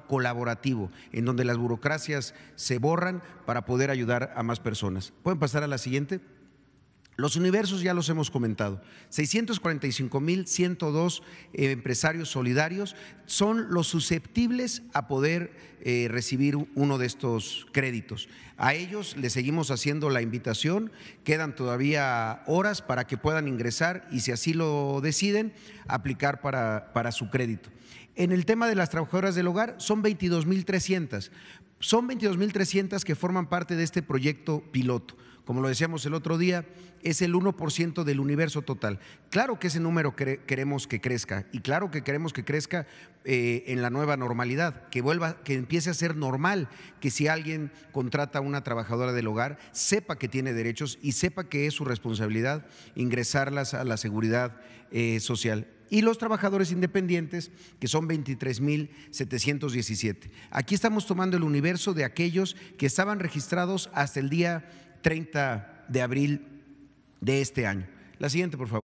colaborativo, en donde las burocracias se borran para poder ayudar a más personas. ¿Pueden pasar a la siguiente? Los universos ya los hemos comentado. 645.102 eh, empresarios solidarios son los susceptibles a poder eh, recibir uno de estos créditos. A ellos les seguimos haciendo la invitación. Quedan todavía horas para que puedan ingresar y si así lo deciden, aplicar para, para su crédito. En el tema de las trabajadoras del hogar son 22.300. Son 22.300 que forman parte de este proyecto piloto. Como lo decíamos el otro día, es el 1% del universo total. Claro que ese número queremos que crezca y claro que queremos que crezca eh, en la nueva normalidad, que vuelva, que empiece a ser normal, que si alguien contrata a una trabajadora del hogar, sepa que tiene derechos y sepa que es su responsabilidad ingresarlas a la seguridad eh, social y los trabajadores independientes, que son 23.717. Aquí estamos tomando el universo de aquellos que estaban registrados hasta el día 30 de abril de este año. La siguiente, por favor.